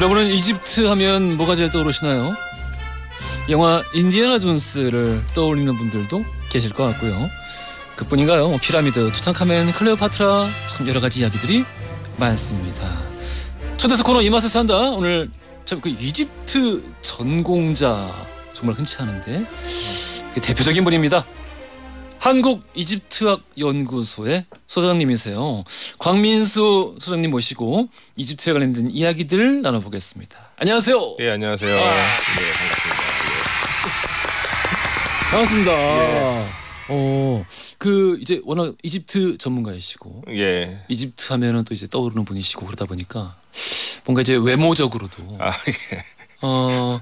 여러분은 이집트 하면 뭐가 제일 떠오르시나요? 영화 인디애나 존스를 떠올리는 분들도 계실 것 같고요. 그뿐인가요? 뭐 피라미드, 투탕카멘, 클레오파트라 참 여러 가지 이야기들이 많습니다. 초대석 코너 이맛에 산다. 오늘 참그 이집트 전공자 정말 흔치 않은데 그 대표적인 분입니다. 한국 이집트학 연구소의 소장님이세요. 광민수 소장님 모시고 이집트에 관련된 이야기들 나눠보겠습니다. 안녕하세요. 예, 안녕하세요. 아. 네, 반갑습니다. 예. 반갑습니다. 예. 어, 그 이제 워낙 이집트 전문가이시고 예. 이집트 하면은 또 이제 떠오르는 분이시고 그러다 보니까 뭔가 이제 외모적으로도 아, 예. 어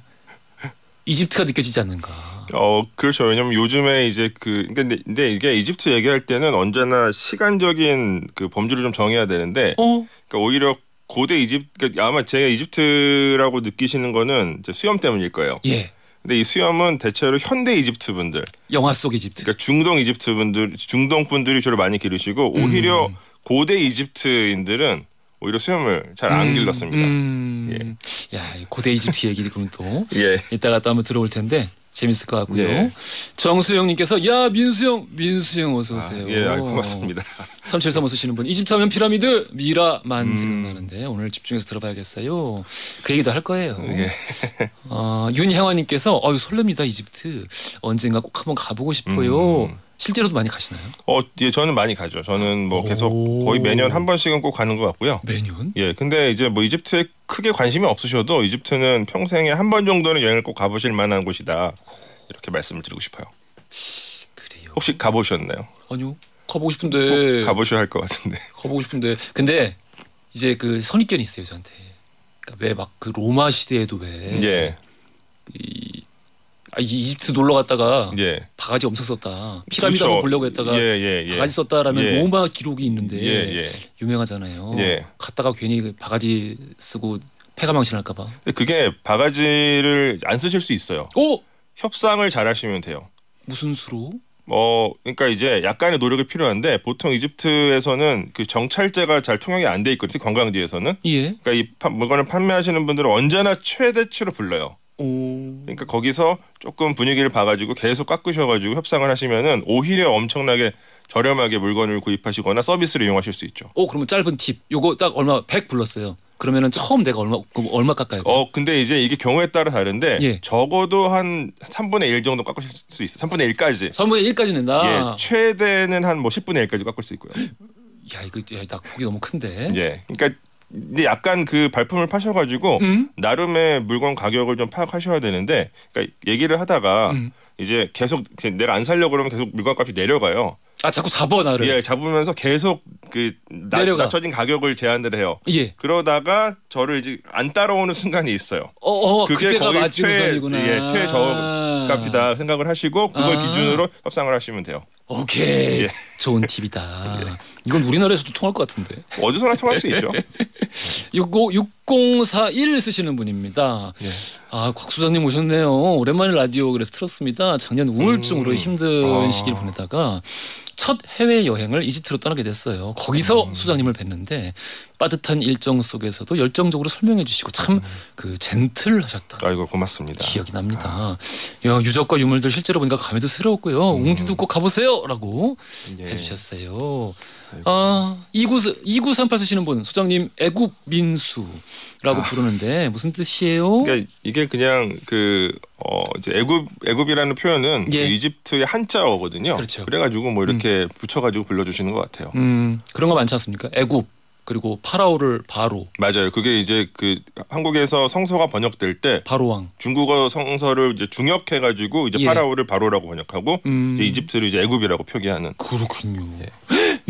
이집트가 느껴지지 않는가. 어 그렇죠. 왜냐면 요즘에 이제 그 그러니까 근데, 근데 이게 이집트 얘기할 때는 언제나 시간적인 그 범주를 좀 정해야 되는데 어? 그러니까 오히려 고대 이집트 그러니까 아마 제가 이집트라고 느끼시는 거는 이제 수염 때문일 거예요. 예. 근데 이 수염은 대체로 현대 이집트 분들 영화 속 이집트 그러니까 중동 이집트 분들 중동 분들이 주로 많이 기르시고 오히려 음. 고대 이집트인들은 오히려 수염을 잘안 음, 길렀습니다. 음. 예. 야 고대 이집트 얘기 를 그럼 또 예. 이따가 또 한번 들어올 텐데 재밌을 것 같고요. 네. 정수영님께서 야 민수영 민수영 어서 오세요. 아, 예 오. 고맙습니다. 3735 쓰시는 분 23년 피라미드 미라만 음. 생각나는데 오늘 집중해서 들어봐야겠어요. 그 얘기도 할 거예요. 예. 어, 윤향화님께서 아유 설렙니다 이집트 언젠가 꼭 한번 가보고 싶어요. 음. 실제로도 많이 가시나요? 어, 예, 저는 많이 가죠. 저는 뭐 계속 거의 매년 한 번씩은 꼭 가는 것 같고요. 매년? 예, 근데 이제 뭐 이집트에 크게 관심이 없으셔도 이집트는 평생에 한 번 정도는 여행을 꼭 가보실 만한 곳이다. 이렇게 말씀을 드리고 싶어요. 그래요. 혹시 가보셨나요? 아니요. 가보고 싶은데 가보셔야 할 것 같은데. 가보고 싶은데 근데 이제 그 선입견이 있어요 저한테. 그러니까 왜막 그 로마 시대에도 왜 예. 이 아, 이집트 놀러 갔다가 예. 바가지 엄청 썼다. 피라미드 그렇죠. 보려고 했다가 예, 예, 예. 바가지 썼다라는 로마 예. 기록이 있는데 예, 유명하잖아요. 갔다가 괜히 바가지 쓰고 폐가 망신할까 봐. 그게 바가지를 안 쓰실 수 있어요. 오! 협상을 잘 하시면 돼요. 무슨 수로? 어, 그러니까 이제 약간의 노력이 필요한데 보통 이집트에서는 그 정찰제가 잘 통용이 안 돼 있거든요. 관광지에서는. 예. 그러니까 이 파, 물건을 판매하시는 분들은 언제나 최대치로 불러요. 음. 그러니까 거기서 조금 분위기를 봐가지고 계속 깎으셔가지고 협상을 하시면은 오히려 엄청나게 저렴하게 물건을 구입하시거나 서비스를 이용하실 수 있죠. 오 어, 그러면 짧은 팁. 요거 딱 얼마 100 불렀어요. 그러면은 처음 내가 얼마 그 얼마 깎아요? 어 근데 이제 이게 경우에 따라 다른데 예. 적어도 한 3분의 1 정도 깎으실 수 있어. 3분의 1까지. 3분의 1까지 낸다. 예, 최대는 한뭐 10분의 1까지 깎을 수 있고요. 야 이거 야, 낙폭이 너무 큰데. 예. 그러니까 근데 약간 그 발품을 파셔가지고 음? 나름의 물건 가격을 좀 파악하셔야 되는데 그러니까 얘기를 하다가 음. 이제 계속 내가 안 살려고 그러면 계속 물건값이 내려가요. 아 자꾸 잡아 나를. 예, 잡으면서 계속 그 나, 낮춰진 가격을 제한을 해요. 예. 그러다가 저를 이제 안 따라오는 순간이 있어요. 어, 어 그게 거의 최, 예, 최저값이다 생각을 하시고 그걸 아. 기준으로 협상을 하시면 돼요. 오케이. 예. 좋은 팁이다. 예. 이건 우리나라에서도 통할 것 같은데. 어디서나 통할 수 있죠. 65 6041 쓰시는 분입니다. 예. 아, 곽수장님 오셨네요. 오랜만에 라디오 그래서 틀었습니다. 작년 우울증으로 음. 힘든 아. 시기를 보내다가 첫 해외 여행을 이집트로 떠나게 됐어요. 거기서 음. 수장님을 뵀는데 빠듯한 일정 속에서도 열정적으로 설명해 주시고 참그 음. 그 젠틀하셨다. 아이고 고맙습니다. 기억이 납니다. 아. 야, 유적과 유물들 실제로 보니까 감회도 새로웠고요. 웅디도 음. 꼭 가보세요라고 예. 해주셨어요. 아, 29, 이9 3 8 쓰시는 분 소장님 애굽민수라고 아. 부르는데 무슨 뜻이에요? 그러니까 이게 그냥 그 어, 이제 애굽 애굽이라는 표현은 그 예. 그 이집트의 한자어거든요. 그렇죠. 그래가지고 뭐 이렇게 음. 붙여가지고 불러주시는 것 같아요. 음 그런 거 많지 않습니까? 애굽 그리고 파라오를 바로 맞아요. 그게 이제 그 한국에서 성서가 번역될 때 바로왕 중국어 성서를 이제 중역해 가지고 이제 예. 파라오를 바로라고 번역하고 음. 이제 이집트를 이제 애굽이라고 표기하는 그렇군요. 예.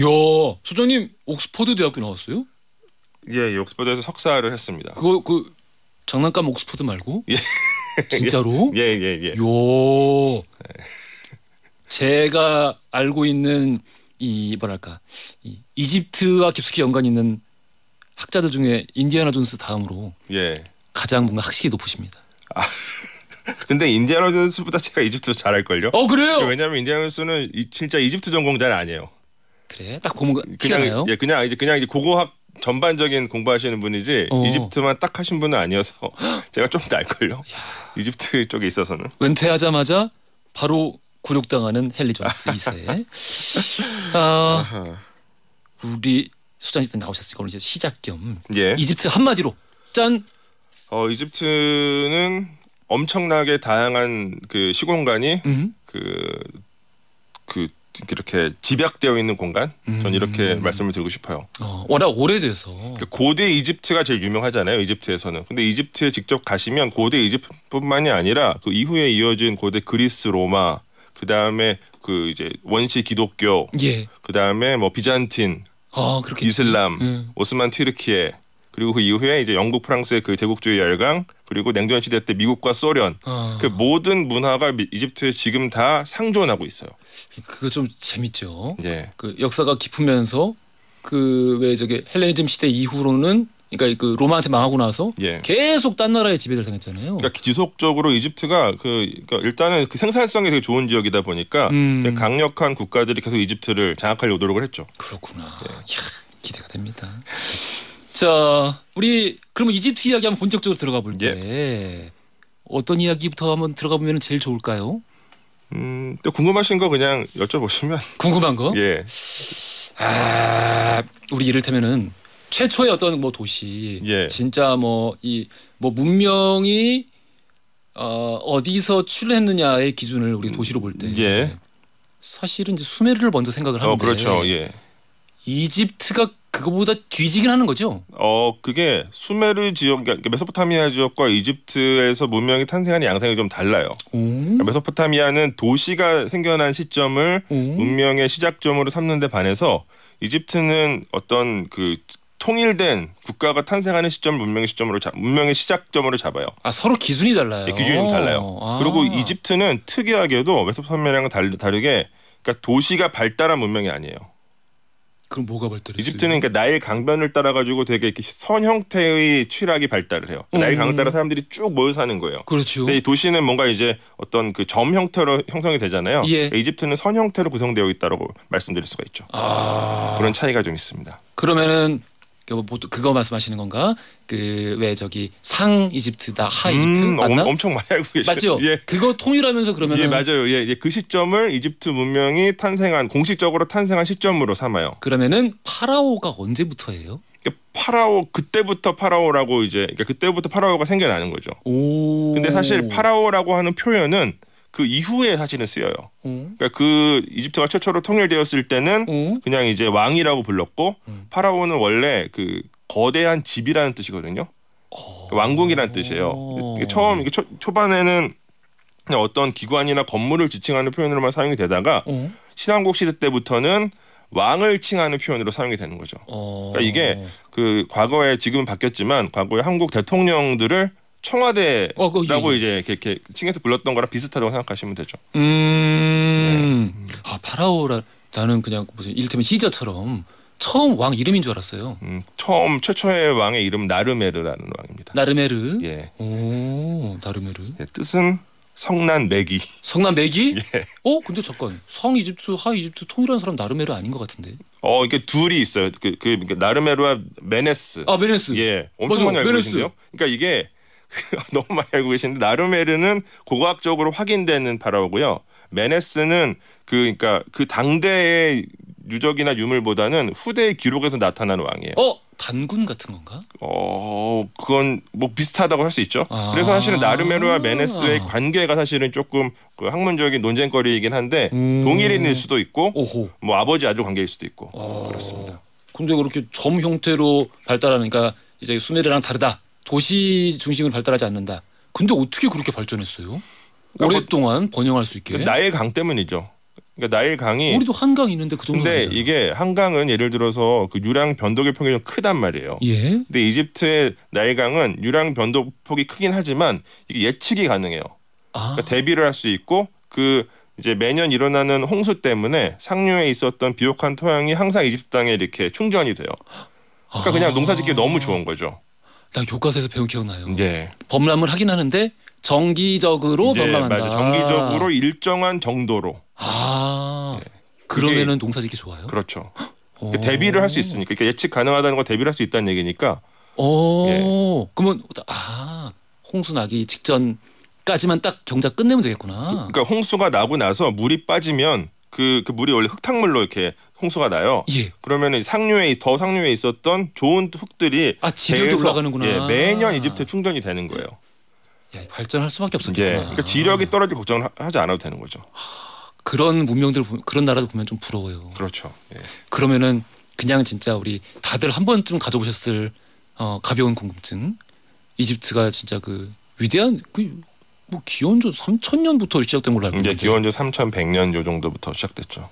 야, 소장님 옥스퍼드 대학교 나왔어요? 예, 예, 옥스퍼드에서 석사를 했습니다. 그거 그 장난감 옥스퍼드 말고? 예. 진짜로? 예, 예, 예. 요. 제가 알고 있는 이 뭐랄까 이 이집트와 깊숙이 연관 있는 학자들 중에 인디아나 존스 다음으로 예. 가장 뭔가 학식이 높으십니다. 아. 근데 인디아나 존스보다 제가 이집트 잘할 걸요? 어 그래요? 왜냐면 인디아나 존스는 진짜 이집트 전공자는 아니에요. 그래? 딱 보면 그냥 튀어나요? 예, 그냥 이제 그냥 이제 고고학 전반적인 공부하시는 분이지 어. 이집트만 딱 하신 분은 아니어서 제가 좀 날걸요. 이집트 쪽에 있어서는. 은퇴하자마자 바로 굴욕당하는 헨리 존스 2세. 아, 우리 수장님 나오셨으니까 오늘 이제 시작 겸 예. 이집트 한마디로 짠. 어 이집트는 엄청나게 다양한 그 시공간이 그그 음. 그, 그 이렇게 집약되어 있는 공간 음. 전 이렇게 말씀을 드리고 싶어요. 어, 워낙 오래돼서 그러니까 고대 이집트가 제일 유명하잖아요. 이집트에서는 근데 이집트에 직접 가시면 고대 이집트뿐만이 아니라 그 이후에 이어진 고대 그리스, 로마 그 다음에 그 이제 원시 기독교 예. 그 다음에 뭐 비잔틴, 아, 이슬람, 음. 오스만 튀르키예 그리고 그 이후에 이제 영국, 프랑스의 그 제국주의 열강, 그리고 냉전 시대 때 미국과 소련 아. 그 모든 문화가 이집트에 지금 다 상존하고 있어요. 그거 좀 재밌죠. 예. 그 역사가 깊으면서 그 왜저기 헬레니즘 시대 이후로는 그러니까 그 로마한테 망하고 나서 예. 계속 딴 나라에 지배를 당했잖아요. 그러니까 지속적으로 이집트가 그 그러니까 일단은 그 생산성이 되게 좋은 지역이다 보니까 음. 강력한 국가들이 계속 이집트를 장악하려고 노력을 했죠. 그렇구나. 예. 이야, 기대가 됩니다. 자, 우리 그러면 이집트 이야기 한번 본격적으로 들어가 볼게 예. 어떤 이야기부터 한번 들어가 보면 제일 좋을까요? 음, 또 궁금하신 거 그냥 여쭤보시면 궁금한 거? 예. 아, 우리 이를테면은 최초의 어떤 뭐 도시, 예. 진짜 뭐이뭐 뭐 문명이 어, 어디서 출현했느냐의 기준을 우리 도시로 볼 때, 예. 사실은 이제 수메르를 먼저 생각을 어, 하는데, 어, 그렇죠. 예. 이집트가 그거보다 뒤지긴 하는 거죠. 어 그게 수메르 지역, 그러니까 메소포타미아 지역과 이집트에서 문명이 탄생한 양상이 좀 달라요. 그러니까 메소포타미아는 도시가 생겨난 시점을 오. 문명의 시작점으로 삼는데 반해서 이집트는 어떤 그 통일된 국가가 탄생하는 시점 문명의 시점으로 자, 문명의 시작점으로 잡아요. 아 서로 기준이 달라요. 네, 기준이 달라요. 아. 그리고 이집트는 특이하게도 메소포타미아랑 다르게 그러니까 도시가 발달한 문명이 아니에요. 그럼 뭐가 발달했어요? 이집트는 그러니까 나일 강변을 따라 가지고 되게 이렇게 선 형태의 취락이 발달을 해요. 음. 나일 강을 따라 사람들이 쭉 모여 사는 거예요. 그렇죠. 근데 이 도시는 뭔가 이제 어떤 그 점 형태로 형성이 되잖아요. 예. 이집트는 선 형태로 구성되어 있다고 말씀드릴 수가 있죠. 아. 그런 차이가 좀 있습니다. 그러면은 그러니까 뭐 그거 말씀하시는 건가? 그왜 저기 상 이집트다 하 음, 이집트 음, 맞나? 엄, 청 많이 알고 계시죠. 맞죠? 예. 그거 통일하면서 그러면 예 맞아요. 예, 예, 그 시점을 이집트 문명이 탄생한 공식적으로 탄생한 시점으로 삼아요. 그러면은 파라오가 언제부터예요? 그러니까 파라오 그때부터 파라오라고 이제 그러니까 그때부터 파라오가 생겨나는 거죠. 오. 근데 사실 파라오라고 하는 표현은 그 이후에 사진을 쓰여요. 음. 그러니까 그 이집트가 최초로 통일되었을 때는 음. 그냥 이제 왕이라고 불렀고 음. 파라오는 원래 그 거대한 집이라는 뜻이거든요. 그 왕궁이라는 뜻이에요. 어. 처음 이게 초, 초반에는 그냥 어떤 기관이나 건물을 지칭하는 표현으로만 사용이 되다가 음. 신왕국 시대 때부터는 왕을 칭하는 표현으로 사용이 되는 거죠. 어. 그러니까 이게 그 과거에 지금은 바뀌었지만 과거에 한국 대통령들을 청와대라고 어, 그, 예, 예. 이제 이렇게, 칭해서 불렀던 거랑 비슷하다고 생각하시면 되죠. 음, 네. 음. 아 파라오라는 그냥 무슨 이테면 시저처럼 처음 왕 이름인 줄 알았어요. 음, 처음 최초의 왕의 이름 나르메르라는 왕입니다. 나르메르. 예. 오, 나르메르. 예, 뜻은 성난 메기. 성난 메기? 예. 어, 근데 잠깐 성 이집트 하 이집트 통일한 사람 나르메르 아닌 것 같은데. 어, 이게 둘이 있어요. 그, 그, 그 나르메르와 메네스. 아, 메네스. 예, 엄청 맞아, 많이 알고 계신데요. 그러니까 이게 너무 많이 알고 계신데 나르메르는 고고학적으로 확인되는 바라고요. 메네스는 그 그러니까 그 당대의 유적이나 유물보다는 후대의 기록에서 나타나는 왕이에요. 어? 반군 같은 건가? 어, 그건 뭐 비슷하다고 할 수 있죠. 아 그래서 사실은 나르메르와 메네스의 아. 관계가 사실은 조금 그 학문적인 논쟁거리이긴 한데 음 동일인일 수도 있고 오호. 뭐 아버지 아들 관계일 수도 있고 아 그렇습니다. 근데 그렇게 점 형태로 발달하니까 그러니까 이제 수메르랑 다르다. 도시 중심으로 발달하지 않는다. 근데 어떻게 그렇게 발전했어요? 그러니까 오랫동안 번영할 수 있게. 그러니까 나일 강 때문이죠. 그러니까 나일 강이 우리도 한강 있는데 그 정도. 근데 아니잖아. 이게 한강은 예를 들어서 그 유량 변동의 폭이 좀 크단 말이에요. 예. 근데 이집트의 나일 강은 유량 변동 폭이 크긴 하지만 이게 예측이 가능해요. 아. 그러니까 대비를 할 수 있고 그 이제 매년 일어나는 홍수 때문에 상류에 있었던 비옥한 토양이 항상 이집트 땅에 이렇게 충전이 돼요. 그러니까 아. 그냥 농사짓기 너무 좋은 거죠. 나 교과서에서 배운 기억나요. 예. 범람을 하긴 하는데 정기적으로 예, 범람한다. 맞아. 정기적으로 일정한 정도로. 아 예. 그러면은 농사짓기 좋아요. 그렇죠. 어. 그 대비를 할 수 있으니까 그러니까 예측 가능하다는 거대비할수 있다는 얘기니까. 오. 어. 예. 그러면 아 홍수 나기 직전까지만 딱 경작 끝내면 되겠구나. 그, 그러니까 홍수가 나고 나서 물이 빠지면 그, 그 물이 원래 흙탕물로 이렇게 홍수가 나요. 예. 그러면 상류에 더 상류에 있었던 좋은 흙들이 아 지력이 대에서, 올라가는구나. 예, 매년 이집트 충전이 되는 거예요. 야, 예, 발전할 수밖에 없었구나. 예. 그러니까 지력이 떨어질 걱정을 하지 않아도 되는 거죠. 그런 문명들 그런 나라도 보면 좀 부러워요. 그렇죠. 예. 그러면은 그냥 진짜 우리 다들 한 번쯤 가져보셨을 어, 가벼운 궁금증. 이집트가 진짜 그 위대한 그뭐 기원전 3천년부터 시작된 걸로 알고 있는데 기원전 3,100년 요 정도부터 시작됐죠.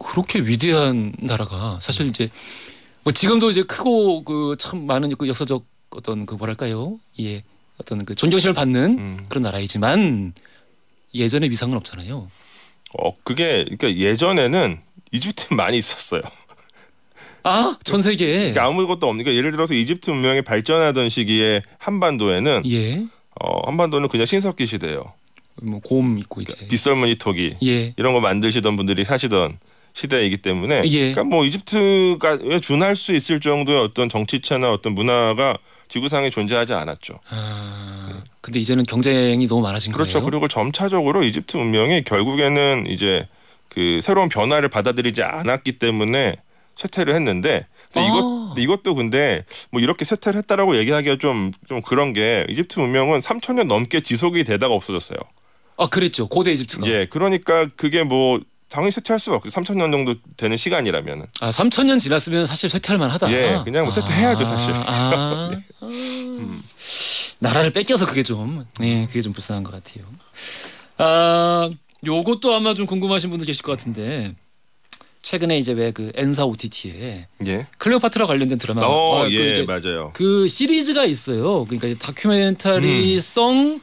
그렇게 위대한 나라가 사실 네. 이제 뭐 지금도 이제 크고 그 참 많은 그 역사적 어떤 그 뭐랄까요 예 어떤 그 존경심을 받는 음. 그런 나라이지만 예전의 위상은 없잖아요. 어 그게 그러니까 예전에는 이집트 많이 있었어요. 아, 전세계 그러니까 아무것도 없으니까 그러니까 예를 들어서 이집트 문명이 발전하던 시기에 한반도에는 예. 어, 한반도는 그냥 신석기 시대예요. 뭐곰 있고 이제 그러니까 빗설무니 토기 예. 이런 거 만드시던 분들이 사시던 시대이기 때문에 예. 그러니까 뭐 이집트가 준할 수 있을 정도의 어떤 정치체나 어떤 문화가 지구상에 존재하지 않았죠. 아, 네. 근데 이제는 경쟁이 너무 많아진 그렇죠. 거예요. 그렇죠. 그리고 점차적으로 이집트 문명이 결국에는 이제 그 새로운 변화를 받아들이지 않았기 때문에 쇠퇴를 했는데 근데 아. 이것 이것도 근데 뭐 이렇게 쇠퇴를 했다라고 얘기하기가 좀 좀 그런 게 이집트 문명은 3천 년 넘게 지속이 되다가 없어졌어요. 아 그랬죠 고대 이집트가. 예, 그러니까 그게 뭐 당연히 쇠퇴할 수밖에 없어요. 3천 년 정도 되는 시간이라면. 아 3천 년 지났으면 사실 쇠퇴할 만하다. 예, 그냥 뭐 쇠퇴해야죠 사실. 아, 아. 예. 음. 나라를 뺏겨서 그게 좀, 예, 그게 좀 불쌍한 것 같아요. 아, 요것도 아마 좀 궁금하신 분들 계실 것 같은데 최근에 이제 왜 그 엔사 OTT에 예. 클레오파트라 관련된 드라마, 어, 아, 예, 그 맞아요. 그 시리즈가 있어요. 그러니까 이제 다큐멘터리성 음.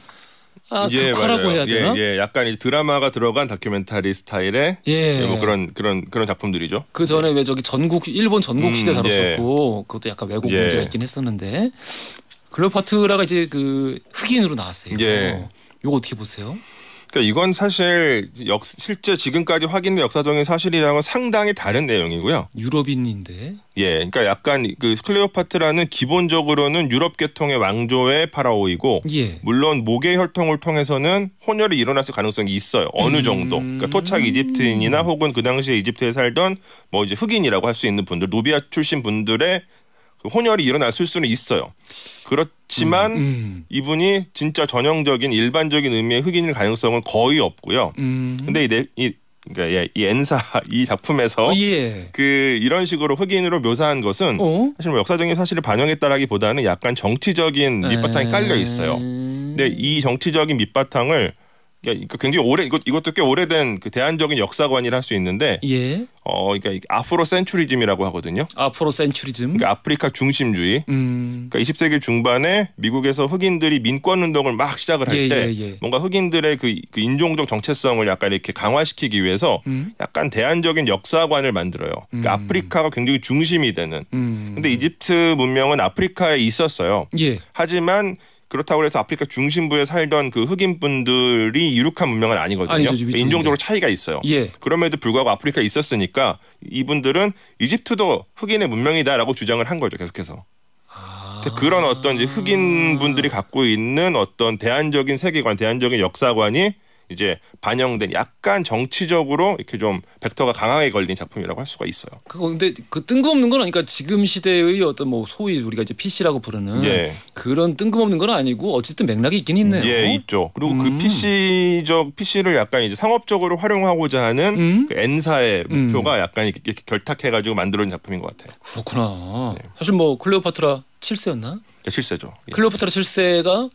아, 예, 그 극라고 해야 되나? 예, 예, 약간 드라마가 들어간 다큐멘터리 스타일의 예. 예. 뭐 그런 그런 그런 작품들이죠. 그 전에 왜 저기 전국 일본 전국 음, 시대 음, 다뤘었고 그것도 약간 왜곡 예. 문제가 있긴 했었는데 글로파트라가 이제 그 흑인으로 나왔어요. 예. 이거 어떻게 보세요? 그러니까 이건 사실 역, 실제 지금까지 확인된 역사적인 사실이랑은 상당히 다른 내용이고요. 유럽인인데. 예, 그러니까 약간 그 클레오파트라는 기본적으로는 유럽 계통의 왕조의 파라오이고, 예. 물론 모계 혈통을 통해서는 혼혈이 일어났을 가능성이 있어요. 어느 음. 정도. 그러니까 토착 이집트인이나 혹은 그 당시에 이집트에 살던 뭐 이제 흑인이라고 할 수 있는 분들, 노비아 출신 분들의 그 혼혈이 일어날 수는 있어요. 그렇지만 음, 음. 이분이 진짜 전형적인 일반적인 의미의 흑인일 가능성은 거의 없고요. 음. 근데 이, 이 그러니까 예, 이 엔사 이 작품에서 어, 예. 그 이런 식으로 흑인으로 묘사한 것은 어? 사실 뭐 역사적인 사실을 반영했다라기보다는 약간 정치적인 밑바탕이 깔려 있어요. 음. 근데 이 정치적인 밑바탕을 그러니까 굉장히 오래 이것 이것도 꽤 오래된 그 대안적인 역사관이라 할수 있는데 예. 어 그러니까 아프로 센츄리즘이라고 하거든요. 아프로 센츄리즘. 그러니까 아프리카 중심주의. 음. 그러니까 20세기 중반에 미국에서 흑인들이 민권 운동을 막 시작을 할때 예, 예, 예, 뭔가 흑인들의 그, 그, 인종적 정체성을 약간 이렇게 강화시키기 위해서 음. 약간 대안적인 역사관을 만들어요. 그러니까 음. 아프리카가 굉장히 중심이 되는. 음. 근데 이집트 문명은 아프리카에 있었어요. 예. 하지만 그렇다고 해서 아프리카 중심부에 살던 그 흑인분들이 유력한 문명은 아니거든요. 아니죠, 그러니까 인종적으로 차이가 있어요. 예. 그럼에도 불구하고 아프리카 있었으니까 이분들은 이집트도 흑인의 문명이다라고 주장을 한 거죠. 계속해서. 그러니까 그런 어떤 이제 흑인 아. 분들이 갖고 있는 어떤 대안적인 세계관, 대안적인 역사관이 이제 반영된 약간 정치적으로 이렇게 좀 벡터가 강하게 걸린 작품이라고 할 수가 있어요. 그거 데그 뜬금없는 건그니까 지금 시대의 어떤 뭐 소위 우리가 이제 PC라고 부르는 예. 그런 뜬금없는 건 아니고 어쨌든 맥락이 있긴 있네요. 예, 있죠. 그리고 그 음. 그 PC적 PC를 약간 이제 상업적으로 활용하고자 하는 음? 그 N사의 음. 목표가 음. 약간 이렇게 결탁해가지고 만들어낸 작품인 것 같아요. 그렇구나. 네. 사실 뭐 클레오파트라 7세였나? 7세죠. 예. 클레오파트라 7세가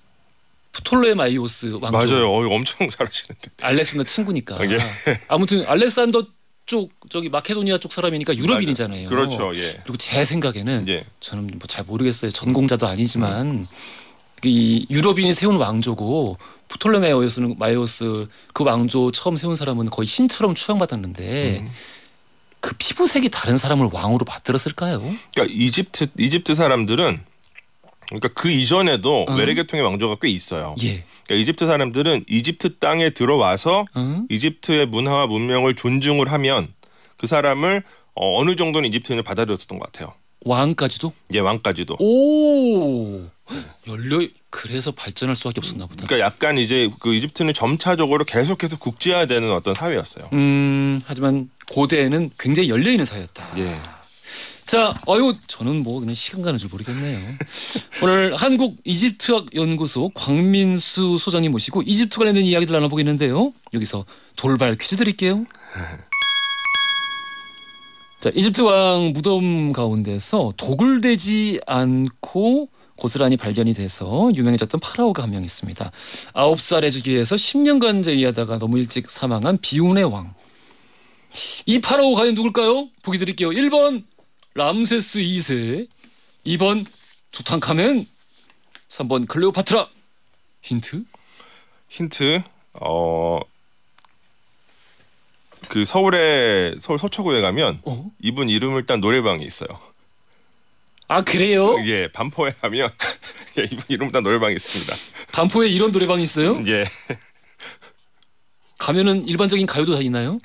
프톨레마이오스 왕조. 맞아요. 어, 엄청 잘하시는데. 알렉산더 친구니까. 아, 예. 아무튼 알렉산더 쪽 저기 마케도니아 쪽 사람이니까 유럽인이잖아요. 그렇죠. 예. 그리고 제 생각에는 예. 저는 뭐잘 모르겠어요. 전공자도 아니지만 음. 이 유럽인이 세운 왕조고 톨레메오스는 마이오스 그 왕조 처음 세운 사람은 거의 신처럼 추앙받았는데 음. 그 피부색이 다른 사람을 왕으로 받들었을까요? 그러니까 이집트 이집트 사람들은 그러니까 그 이전에도 어. 외래계통의 왕조가 꽤 있어요. 예. 그러니까 이집트 사람들은 이집트 땅에 들어와서 어. 이집트의 문화와 문명을 존중을 하면 그 사람을 어, 어느 정도는 이집트인을 받아들였었던 것 같아요. 왕까지도? 예, 왕까지도. 오 열려 그래서 발전할 수밖에 없었나 보다. 그러니까 약간 이제 그 이집트는 점차적으로 계속해서 국제화되는 어떤 사회였어요. 음 하지만 고대에는 굉장히 열려 있는 사회였다. 예. 자, 어유 저는 뭐 그냥 시간 가는 줄 모르겠네요. 오늘 한국 이집트학 연구소 광민수 소장님 모시고 이집트 관련된 이야기들 나눠보겠는데요. 여기서 돌발 퀴즈 드릴게요. 자, 이집트 왕 무덤 가운데서 독을 되지 않고 고스란히 발견이 돼서 유명해졌던 파라오가 한 명 있습니다. 아홉 살의 주기에서 10년간 제위하다가 너무 일찍 사망한 비운의 왕. 이 파라오 과연 누굴까요? 보기 드릴게요. 1번 람세스 2세 2번 두탕카멘 3번 클레오파트라 힌트 힌트 어그 서울에 서울 서초구에 가면 어? 이분 이름을 딴 노래방이 있어요. 아 그래요? 예 반포에 가면 예, 이분 이름을 딴 노래방이 있습니다. 반포에 이런 노래방이 있어요? 예. 가면은 일반적인 가요도 다 있나요?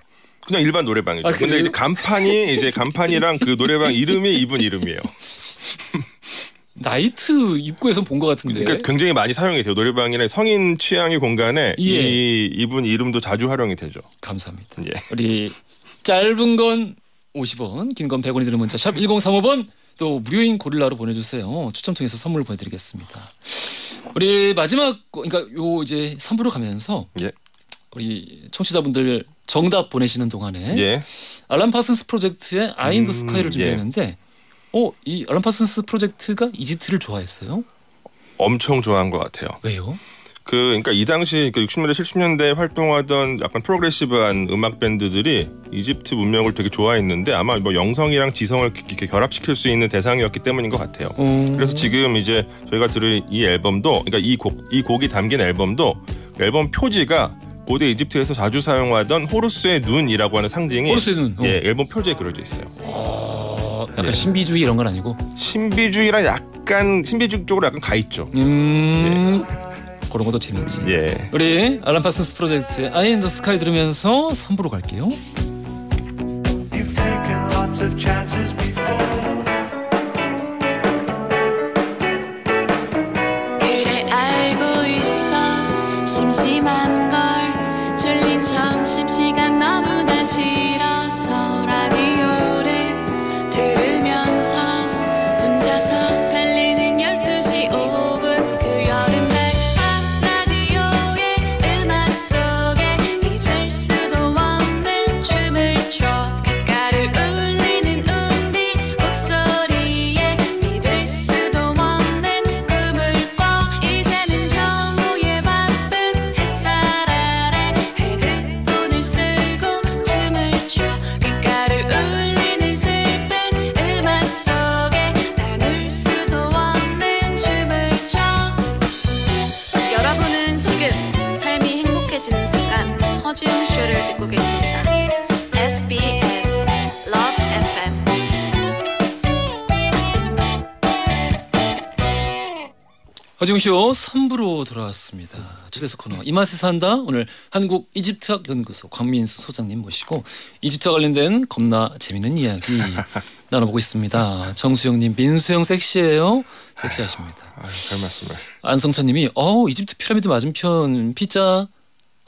그냥 일반 노래방이죠. 아, 근데 그 이제 간판이 이제 간판이랑 그 노래방 이름이 이분 이름이에요. 나이트 입구에서 본것 같은데. 그러니까 굉장히 많이 사용이 돼요. 노래방이나 성인 취향의 공간에 예. 이 이분 이름도 자주 활용이 되죠. 감사합니다. 예. 우리 짧은 건 50원, 긴 건 100원이 드는 문자 샵 1035번 또 무료인 고릴라로 보내주세요. 추첨 통해서 선물 보내드리겠습니다. 우리 마지막 그러니까 요 이제 3부로 가면서 예. 우리 청취자분들 정답 보내시는 동안에 예. 알람 파슨스 프로젝트의 아인드 스카이를 음, 예. 준비했는데 예. 어, 이 알람 파슨스 프로젝트가 이집트를 좋아했어요? 엄청 좋아한 것 같아요. 왜요? 그 그러니까 이 당시 그 60년대 70년대 활동하던 약간 프로그레시브한 음악 밴드들이 이집트 문명을 되게 좋아했는데 아마 뭐 영성이랑 지성을 이렇게 결합시킬 수 있는 대상이었기 때문인 것 같아요. 음. 그래서 지금 이제 저희가 들을 이 앨범도 그러니까 이 곡 이 곡이 담긴 앨범도 그 앨범 표지가 고대 이집트에서 자주 사용하던 호루스의 눈이라고 하는 상징이 호루스의 눈. 어. 예, 앨범 표지에 그려져 있어요. 어, 약간 예. 신비주의 이런 건 아니고. 신비주의랑 약간 신비주의 쪽으로 약간 가 있죠. 음. 예. 그런 것도 재밌지. 예. 우리 알람 파슨스 프로젝트 아이 앤더 스카이 들으면서 3부로 갈게요. 허정쇼 선부로 돌아왔습니다. 초대석 코너 이맛에 산다. 오늘 한국 이집트학 연구소 광민수 소장님 모시고 이집트와 관련된 겁나 재미있는 이야기 나눠보고 있습니다. 정수영님 민수영 섹시해요. 섹시하십니다. 아유, 별 말씀을. 안성천님이 어 이집트 피라미드 맞은편 피자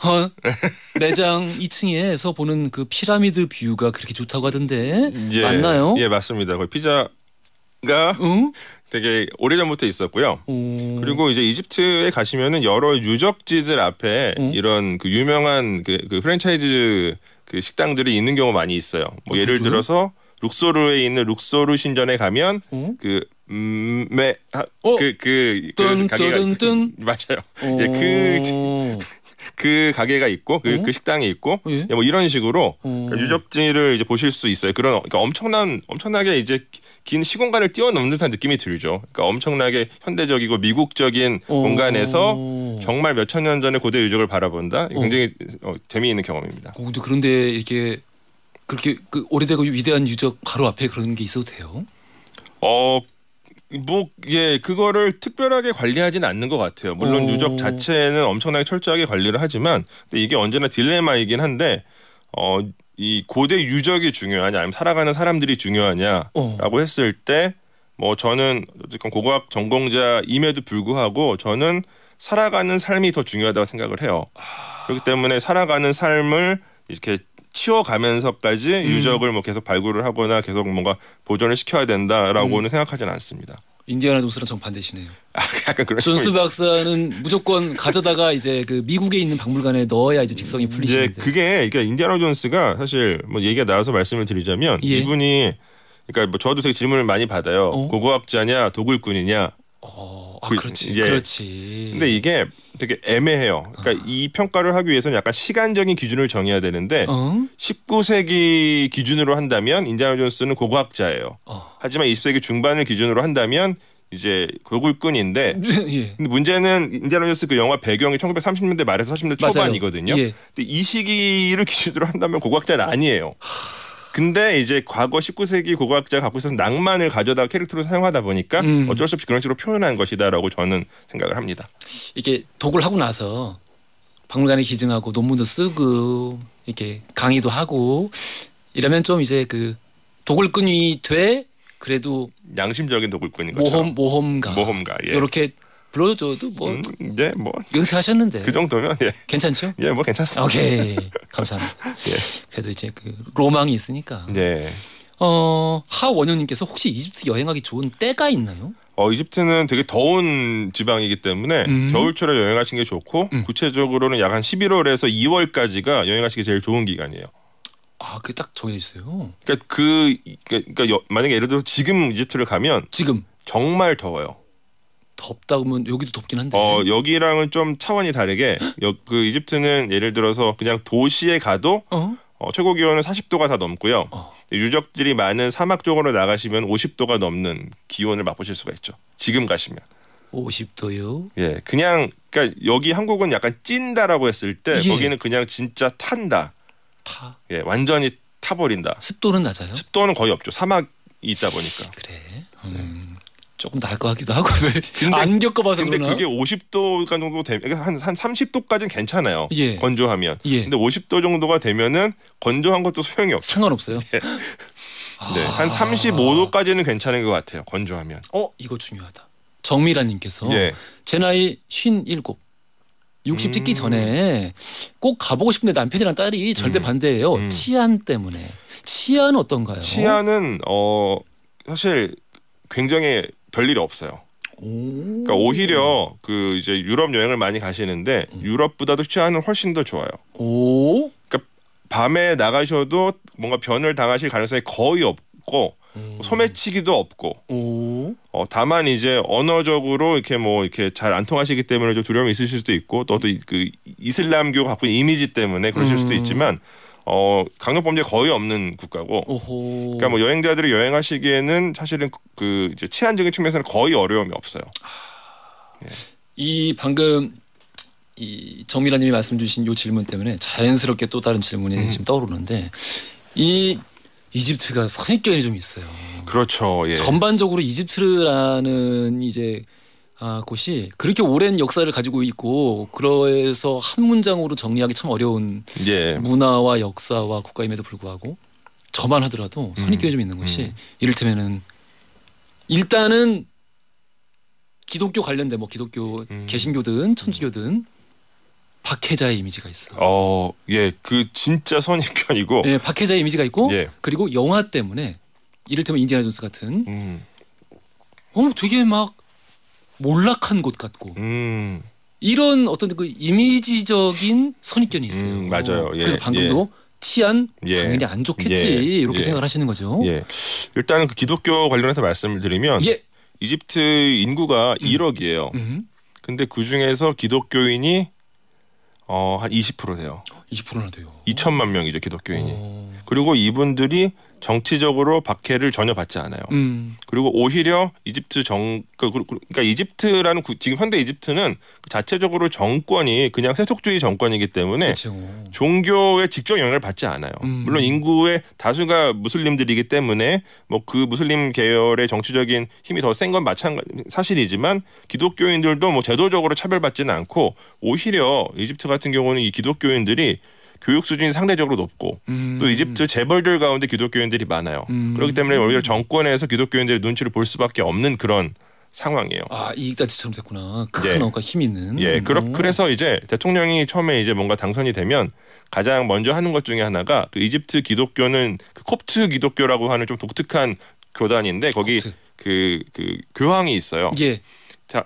어? 매장 2층에서 보는 그 피라미드 뷰가 그렇게 좋다고 하던데 예, 맞나요? 예 맞습니다. 거기 피자 가 응? 되게 오래전부터 있었고요. 오. 그리고 이제 이집트에 가시면은 여러 유적지들 앞에 응? 이런 그 유명한 그, 그 프랜차이즈 그 식당들이 있는 경우 많이 있어요. 뭐 아, 예를 진짜 들어서 룩소르에 있는 룩소르 신전에 가면 응? 어? 그 음메 어? 그그 그, 그, 그 가게가 뜬 맞아요. 어. 예, 그, 그 가게가 있고 그, 어? 그 식당이 있고 예? 예 뭐 이런 식으로 오. 그러니까 유적지를 이제 보실 수 있어요. 그런 그러니까 엄청난 엄청나게 이제 긴 시공간을 뛰어넘는 듯한 느낌이 들죠. 그러니까 엄청나게 현대적이고 미국적인 오. 공간에서 정말 몇 천 년 전의 고대 유적을 바라본다. 굉장히 어, 재미있는 경험입니다. 어, 근데 그런데 이렇게 그렇게 그 오래되고 위대한 유적 바로 앞에 그런 게 있어도 돼요? 어. 뭐, 예, 그거를 특별하게 관리하지는 않는 것 같아요. 물론 오. 유적 자체는 엄청나게 철저하게 관리를 하지만, 근데 이게 언제나 딜레마이긴 한데, 어, 이 고대 유적이 중요하냐 아니면 살아가는 사람들이 중요하냐라고 어. 했을 때 뭐 저는 어쨌건 고고학 전공자임에도 불구하고 저는 살아가는 삶이 더 중요하다고 생각을 해요. 아. 그렇기 때문에 살아가는 삶을 이렇게 치워가면서까지 음. 유적을 뭐 계속 발굴을 하거나 계속 뭔가 보존을 시켜야 된다라고는 음. 생각하지는 않습니다. 인디아나 존스랑 정반대시네요. 아, 약간 그런. 존스 박사는 무조건 가져다가 이제 그 미국에 있는 박물관에 넣어야 이제 직성이 음, 풀리시는데. 이제 그게 그러니까 인디아나 존스가 사실 뭐 얘기가 나와서 말씀을 드리자면 예. 이분이 그러니까 뭐 저도 되게 질문을 많이 받아요. 어? 고고학자냐 도굴꾼이냐. 어, 아 그, 렇지 이제, 그렇지. 근데 이게 되게 애매해요. 그러니까 어. 이 평가를 하기 위해서는 약간 시간적인 기준을 정해야 되는데 어? 19세기 기준으로 한다면 인디아나 존스는 고고학자예요. 어. 하지만 20세기 중반을 기준으로 한다면 이제 고굴꾼인데 예. 근데 문제는 인디아나 존스 그 영화 배경이 1930년대 말에서 40년대 초반이거든요. 예. 근데 이 시기를 기준으로 한다면 고고학자는 아니에요. 하... 근데 이제 과거 19세기 고고학자가 갖고 있었던 낭만을 가져다 캐릭터로 사용하다 보니까 음. 어쩔 수 없이 그런 식으로 표현한 것이다라고 저는 생각을 합니다. 이게 독을 하고 나서 박물관에 기증하고 논문도 쓰고 이렇게 강의도 하고 이러면 좀 이제 그 도굴꾼이 돼 그래도 양심적인 도굴꾼인 거죠. 모험 모험가 모험가 예. 이렇게 불러줘도 뭐 음, 예, 뭐 은퇴하셨는데 그 정도면 예. 괜찮죠? 예, 뭐 괜찮습니다. 오케이, 예. 감사합니다. 예. 그래도 이제 그 로망이 있으니까. 예. 어, 하원영님께서 혹시 이집트 여행하기 좋은 때가 있나요? 어, 이집트는 되게 더운 지방이기 때문에 음. 겨울철에 여행하시는 게 좋고 음. 구체적으로는 약한 11월에서 2월까지가 여행하시기 제일 좋은 기간이에요. 아, 그게 딱 정해 져 있어요. 그러니까 그그까 그러니까 여, 만약에 예를 들어 지금 이집트를 가면 지금 정말 더워요. 덥다 그면 여기도 덥긴 한데. 어 여기랑은 좀 차원이 다르게 여, 그 이집트는 예를 들어서 그냥 도시에 가도 어? 어, 최고 기온은 40도가 다 넘고요. 어. 유적들이 많은 사막 쪽으로 나가시면 50도가 넘는 기온을 맛보실 수가 있죠. 지금 가시면. 50도요? 예, 그냥 그러니까 여기 한국은 약간 찐다라고 했을 때 예. 거기는 그냥 진짜 탄다. 타. 예, 완전히 타버린다. 습도는 낮아요? 습도는 거의 없죠. 사막이 있다 보니까. 그래. 네. 음. 네. 조금 날것 같기도 하고 안 겪어봐서 근데 그러나? 그게 50도가 정도 되면 그러니까 한한 30도까지는 괜찮아요. 예. 건조하면. 예. 근데 50도 정도가 되면은 건조한 것도 소용이 없어요. 상관없어요. 예. 네. 아... 한 35도까지는 괜찮은 것 같아요. 건조하면. 어 이거 중요하다. 정미라님께서 예. 제 나이 57 60 찍기 음... 전에 꼭 가보고 싶은데 남편이랑 딸이 절대 음... 반대예요. 음... 치안 때문에. 치안은 어떤가요? 치안은 어 사실 굉장히 별일 없어요. 그러니까 오히려 그 이제 유럽 여행을 많이 가시는데 음. 유럽보다도 치안은 훨씬 더 좋아요. 오. 그러니까 밤에 나가셔도 뭔가 변을 당하실 가능성이 거의 없고 음. 소매치기도 없고. 오. 어, 다만 이제 언어적으로 이렇게 뭐 이렇게 잘 안 통하시기 때문에 좀 두려움이 있으실 수도 있고 또그 이슬람교 갖고 있는 이미지 때문에 그러실 음. 수도 있지만 어 강력 범죄 거의 없는 국가고 오호. 그러니까 뭐 여행자들이 여행하시기에는 사실은 그, 그 이제 치안적인 측면에서는 거의 어려움이 없어요. 예. 이 방금 이 정미라님이 말씀 주신 요 질문 때문에 자연스럽게 또 다른 질문이 음. 지금 떠오르는데 이 이집트가 선입견이 좀 있어요. 그렇죠. 예. 전반적으로 이집트라는 이제 아, 곳이 그렇게 오랜 역사를 가지고 있고 그래서 한 문장으로 정리하기 참 어려운 예. 문화와 역사와 국가임에도 불구하고 저만 하더라도 선입견이져 음. 있는 것이 음. 이를테면은 일단은 기독교 관련된 뭐 기독교 음. 개신교든 천주교든 박해자의 이미지가 있어. 어, 예, 그 진짜 선입견이고. 예, 박해자의 이미지가 있고, 예. 그리고 영화 때문에 이를테면 인디아나 존스 같은, 음. 어, 되게 막 몰락한 곳 같고 음. 이런 어떤 그 이미지적인 선입견이 음, 있어요. 음, 맞아요. 예, 그래서 방금도 예. 티안 예. 당연히 안 좋겠지 예. 이렇게 예. 생각을 하시는 거죠. 예. 일단은 그 기독교 관련해서 말씀을 드리면 이집트 인구가 음. 1억이에요. 음. 근데 그 중에서 기독교인이 어한 20% 돼요. 20%나 돼요. 2천만 명이죠 기독교인이. 어. 그리고 이분들이 정치적으로 박해를 전혀 받지 않아요. 음. 그리고 오히려 이집트 정 그, 그, 그, 그러니까 이집트라는 지금 현대 이집트는 자체적으로 정권이 그냥 세속주의 정권이기 때문에 그렇죠. 종교에 직접 영향을 받지 않아요. 음. 물론 인구의 다수가 무슬림들이기 때문에 뭐 그 무슬림 계열의 정치적인 힘이 더 센 건 마찬가지 사실이지만 기독교인들도 뭐 제도적으로 차별받지는 않고 오히려 이집트 같은 경우는 이 기독교인들이 교육 수준이 상대적으로 높고 음. 또 이집트 재벌들 가운데 기독교인들이 많아요. 음. 그렇기 때문에 오히려 정권에서 기독교인들의 눈치를 볼 수밖에 없는 그런 상황이에요. 아 이익단체처럼 됐구나. 큰 예. 어가 힘 있는. 예, 그렇 어. 그래서 이제 대통령이 처음에 이제 뭔가 당선이 되면 가장 먼저 하는 것 중에 하나가 그 이집트 기독교는 그 콥트 기독교라고 하는 좀 독특한 교단인데 거기 그그 그 교황이 있어요. 예. 자,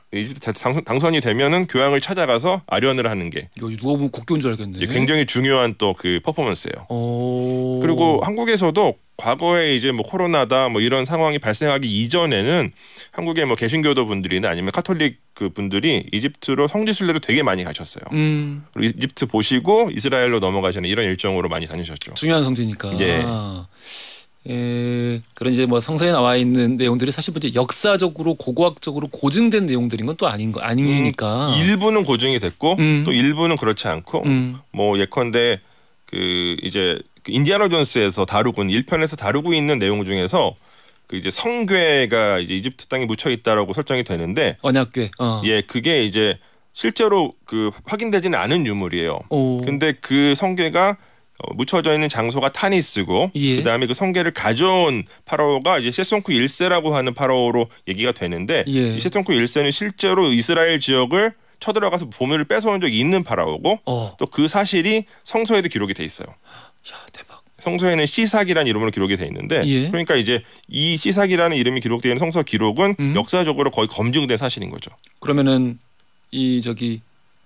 당선이 되면은 교황을 찾아가서 아련을 하는 게 이거 누가 보면 국교인 줄 알겠네. 굉장히 중요한 또 그 퍼포먼스예요. 오. 어. 그리고 한국에서도 과거에 이제 뭐 코로나다 뭐 이런 상황이 발생하기 이전에는 한국의 뭐 개신교도 분들이나 아니면 카톨릭 그 분들이 이집트로 성지순례를 되게 많이 가셨어요. 음. 그리고 이집트 보시고 이스라엘로 넘어가시는 이런 일정으로 많이 다니셨죠. 중요한 성지니까. 이제 아. 예, 그런 이제 뭐 성서에 나와 있는 내용들이 사실 뭐 이제 역사적으로 고고학적으로 고증된 내용들인 건 또 아닌 거 아니니까 음, 일부는 고증이 됐고 음. 또 일부는 그렇지 않고 음. 뭐 예컨대 그 이제 그 인디아나 존스에서 다루고 있는 일편에서 다루고 있는 내용 중에서 그 이제 성괴가 이제 이집트 땅에 묻혀 있다라고 설정이 되는데 언약괴 어. 예 그게 이제 실제로 그 확인되지는 않은 유물이에요. 오. 근데 그 성괴가 어, 묻혀져 있는 장소가 타니스고 예. 그다음에 그 성계를 가져온 파라오가 이제 세송쿠 1세라고 하는 파라오로 얘기가 되는데 예. 이 세송쿠 1세는 실제로 이스라엘 지역을 쳐들어가서 보물을 뺏어온 적이 있는 파라오고 어. 또그 사실이 성서에도 기록이 돼 있어요. 야, 대박. 성서에는 시삭이라는 이름으로 기록이 돼 있는데 예. 그러니까 이제 이 시삭이라는 이름이 기록된 성서 기록은 음? 역사적으로 거의 검증된 사실인 거죠. 그러면은 이 저기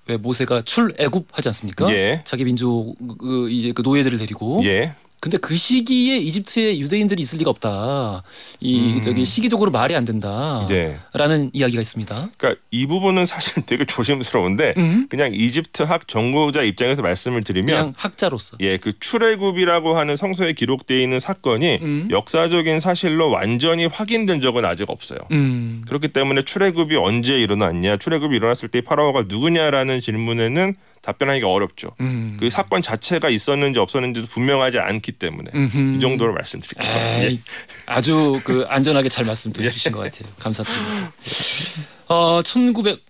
왜 모세가 출애굽하지 않습니까? 예. 자기 민족 그, 그 이제 그 노예들을 데리고 예. 근데 그 시기에 이집트에 유대인들이 있을 리가 없다. 이 음. 저기 시기적으로 말이 안 된다라는 네. 이야기가 있습니다. 그러니까 이 부분은 사실 되게 조심스러운데 음? 그냥 이집트 학 전공자 입장에서 말씀을 드리면 학자로서 예, 그 출애굽이라고 하는 성서에 기록되어 있는 사건이 음? 역사적인 사실로 완전히 확인된 적은 아직 없어요. 음. 그렇기 때문에 출애굽이 언제 일어났냐, 출애굽이 일어났을 때 파라오가 누구냐라는 질문에는 답변하기가 어렵죠. 음. 그 사건 자체가 있었는지 없었는지도 분명하지 않기 때문에 음흠. 이 정도로 말씀드릴게요. 예. 아주 그 안전하게 잘 말씀해 예. 주신 것 같아요. 감사드니다 어, 1900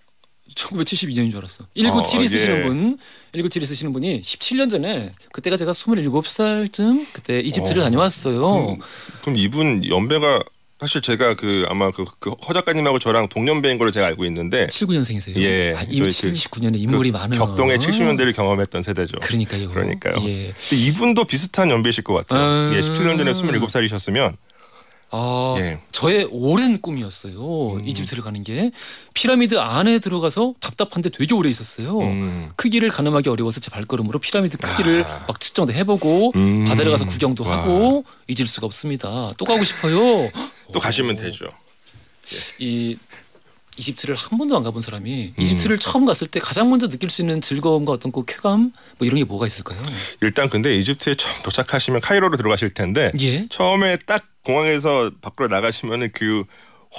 1972년인 줄 알았어. 197이 어, 예. 쓰시는 분, 197이 쓰시는 분이 17년 전에 그때가 제가 27살쯤 그때 이집트를 어. 다녀왔어요. 그럼, 그럼 이분 연배가 사실 제가 그 아마 그, 그 허작가님하고 저랑 동년배인 걸로 제가 알고 있는데 79년생이세요. 예, 아, 79년에 그 인물이 그 많은 격동의 70년대를 어? 경험했던 세대죠. 그러니까요. 그러니까요. 예. 근데 이분도 비슷한 연배이실 것 같아요. 아... 예, 17년 전에 27살이셨으면 아, 예. 저의 오랜 꿈이었어요. 음. 이집트 들어가는 게 피라미드 안에 들어가서 답답한데 되게 오래 있었어요. 음. 크기를 가늠하기 어려워서 제 발걸음으로 피라미드 크기를 아. 막 측정도 해보고 음. 바다를 가서 구경도 와. 하고 잊을 수가 없습니다. 또 가고 싶어요. 또 가시면 되죠. 예. 이 이집트를 한 번도 안 가본 사람이 음. 이집트를 처음 갔을 때 가장 먼저 느낄 수 있는 즐거움과 어떤 그 쾌감 뭐 이런 게 뭐가 있을까요? 일단 근데 이집트에 처음 도착하시면 카이로로 들어가실 텐데 예? 처음에 딱 공항에서 밖으로 나가시면은 그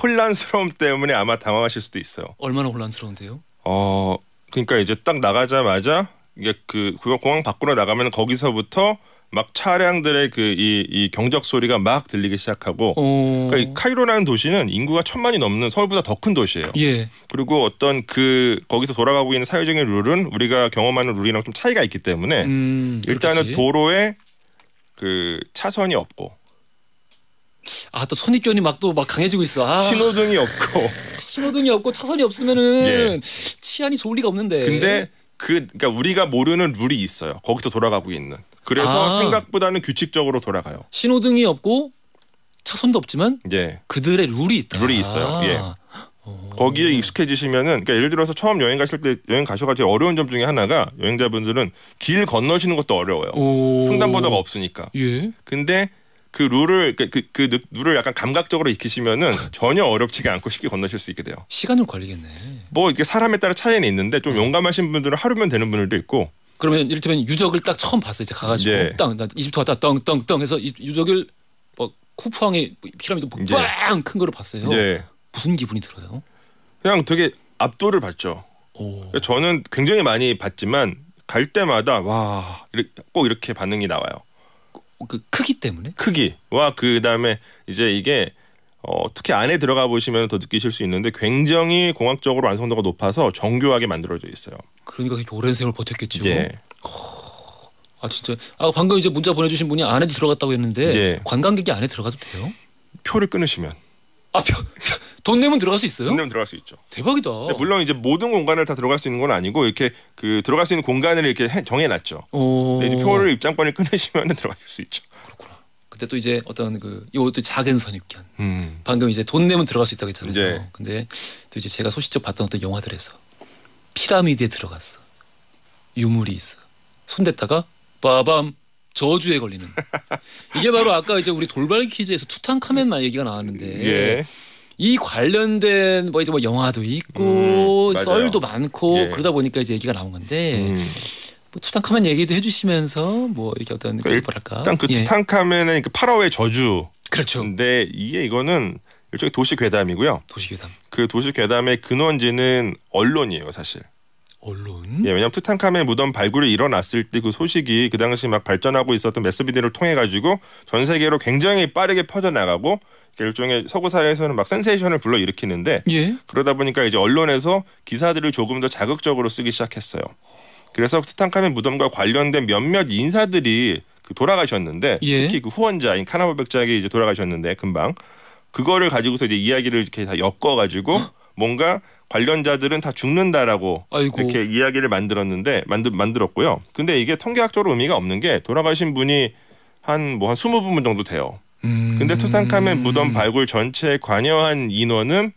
혼란스러움 때문에 아마 당황하실 수도 있어요. 얼마나 혼란스러운데요? 어 그러니까 이제 딱 나가자마자 이게 그 공항 밖으로 나가면 거기서부터 막 차량들의 그이 이 경적 소리가 막 들리기 시작하고 오. 어. 그러니까 카이로라는 도시는 인구가 천만이 넘는 서울보다 더 큰 도시예요. 예. 그리고 어떤 그 거기서 돌아가고 있는 사회적인 룰은 우리가 경험하는 룰이랑 좀 차이가 있기 때문에 음, 일단은 도로에 그 차선이 없고 아 또손익견이막 또막 막 강해지고 있어. 아. 신호등이 없고 신호등이 없고 차선이 없으면은 예. 치안이 좋을 리가 없는데. 근데 그 그러니까 우리가 모르는 룰이 있어요. 거기서 돌아가고 있는. 그래서 아. 생각보다는 규칙적으로 돌아가요. 신호등이 없고 차선도 없지만 예. 그들의 룰이 있다. 룰이 있어요. 아. 예. 거기에 어. 익숙해지시면은 그러니까 예를 들어서 처음 여행 가실 때 여행 가셔가지고 어려운 점 중에 하나가 여행자분들은 길 건너시는 것도 어려워요. 오. 횡단보도가 없으니까. 예. 근데 그 룰을 그, 그, 그 룰을 약간 감각적으로 익히시면은 전혀 어렵지가 않고 쉽게 건너실 수 있게 돼요. 시간을 걸리겠네. 뭐 이게 사람에 따라 차이는 있는데 좀 네. 용감하신 분들은 하루면 되는 분들도 있고 그러면 이를테면 유적을 딱 처음 봤어요. 이제 가가지고 네. 땅, 이집트 갔다 땅땅땅 해서 유적을 뭐 쿠팡의 피라미드 빵큰 뭐 네. 거를 봤어요. 네. 무슨 기분이 들어요? 그냥 되게 압도를 받죠. 오. 그러니까 저는 굉장히 많이 봤지만 갈 때마다 와 꼭 이렇게 반응이 나와요. 그, 그 크기 때문에? 크기 와그 다음에 이제 이게 어, 특히 안에 들어가 보시면 더 느끼실 수 있는데 굉장히 공학적으로 완성도가 높아서 정교하게 만들어져 있어요. 그러니까 오랜 생월 버텼겠죠. 예. 아 진짜. 아 방금 이제 문자 보내주신 분이 안에 도 들어갔다고 했는데 예. 관광객이 안에 들어가도 돼요? 표를 끊으시면. 아, 표, 돈 내면 들어갈 수 있어요? 돈 내면 들어갈 수 있죠. 대박이다. 물론 이제 모든 공간을 다 들어갈 수 있는 건 아니고 이렇게 그 들어갈 수 있는 공간을 이렇게 정해놨죠. 오. 이제 표를 입장권을 끊으시면 들어가실 수 있죠. 그렇구나. 그때 또 이제 어떤 그 이것도 작은 선입견. 음. 방금 이제 돈 내면 들어갈 수 있다고 했잖아요. 네. 근데 또 이제 제가 소식적 봤던 어떤 영화들에서 피라미드에 들어갔어. 유물이 있어. 손댔다가 빠밤 저주에 걸리는. 이게 바로 아까 이제 우리 돌발 퀴즈에서 투탕카멘만 얘기가 나왔는데 예. 이 관련된 뭐 이제 뭐 영화도 있고 음, 썰도 많고 예. 그러다 보니까 이제 얘기가 나온 건데. 음. 뭐 투탕카멘 얘기도 해주시면서 뭐 이게 렇 어떤 그 그러니까 뭐랄까 일단 그 투탕카멘은 예. 그 파라오의 저주 그렇죠. 근데 이게 이거는 일종의 도시 괴담이고요. 도시 괴담. 그 도시 괴담의 근원지는 언론이에요, 사실. 언론. 예, 왜냐면 투탕카멘 무덤 발굴이 일어났을 때 그 소식이 그 당시 막 발전하고 있었던 매스비디를 통해 가지고 전 세계로 굉장히 빠르게 퍼져 나가고 일종의 서구 사회에서는 막 센세이션을 불러 일으키는데 예. 그러다 보니까 이제 언론에서 기사들을 조금 더 자극적으로 쓰기 시작했어요. 그래서 투탕카멘 무덤과 관련된 몇몇 인사들이 그 돌아가셨는데 예. 특히 그 후원자인 카나바 백작이 이제 돌아가셨는데 금방 그거를 가지고서 이제 이야기를 이렇게 다 엮어 가지고 뭔가 관련자들은 다 죽는다라고 아이고. 이렇게 이야기를 만들었는데 만들 만들었고요. 근데 이게 통계학적으로 의미가 없는 게 돌아가신 분이 한 뭐 한 스무 분 정도 돼요. 음. 근데 투탕카멘 무덤 발굴 전체에 관여한 인원은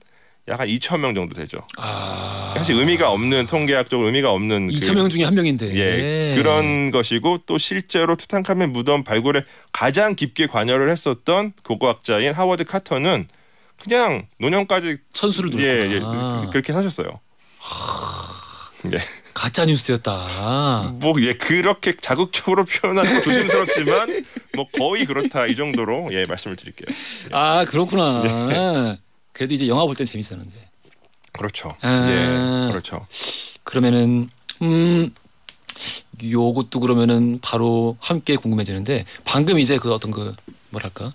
약한 2천 명 정도 되죠. 아... 사실 의미가 없는 통계학적으로 의미가 없는 2천 그 명 중에 한 명인데 예, 예, 그런 것이고 또 실제로 투탕카멘 무덤 발굴에 가장 깊게 관여를 했었던 고고학자인 하워드 카터는 그냥 노년까지 천수를 누렸 예, 예, 그, 그, 그렇게 하셨어요. 하... 예. 가짜 뉴스였다. 뭐예 그렇게 자극적으로 표현하는 거 조심스럽지만 뭐 거의 그렇다 이 정도로 예 말씀을 드릴게요. 예. 아 그렇구나. 예. 예. 그래도 이제 영화 볼 땐 재밌었는데. 그렇죠. 아, 예, 그렇죠. 그러면은 음 요것도 그러면은 바로 함께 궁금해지는데 방금 이제 그 어떤 그 뭐랄까